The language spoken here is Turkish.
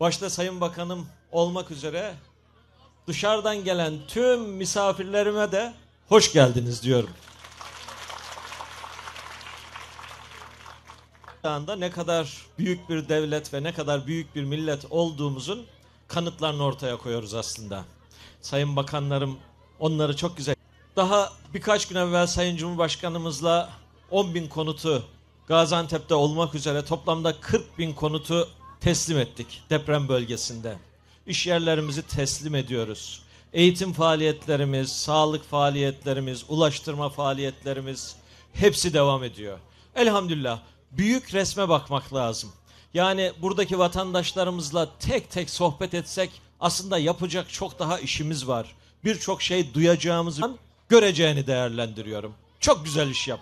başta Sayın Bakanım olmak üzere dışarıdan gelen tüm misafirlerime de hoş geldiniz diyorum. Şu anda ne kadar büyük bir devlet ve ne kadar büyük bir millet olduğumuzun kanıtlarını ortaya koyuyoruz aslında. Sayın bakanlarım onları çok güzel. Daha birkaç gün evvel Sayın Cumhurbaşkanımızla 10 bin konutu Gaziantep'te olmak üzere toplamda 40 bin konutu teslim ettik deprem bölgesinde. İş yerlerimizi teslim ediyoruz. Eğitim faaliyetlerimiz, sağlık faaliyetlerimiz, ulaştırma faaliyetlerimiz hepsi devam ediyor. Elhamdülillah büyük resme bakmak lazım. Yani buradaki vatandaşlarımızla tek tek sohbet etsek aslında yapacak çok daha işimiz var. Birçok şey duyacağımızı göreceğini değerlendiriyorum. Çok güzel iş yap.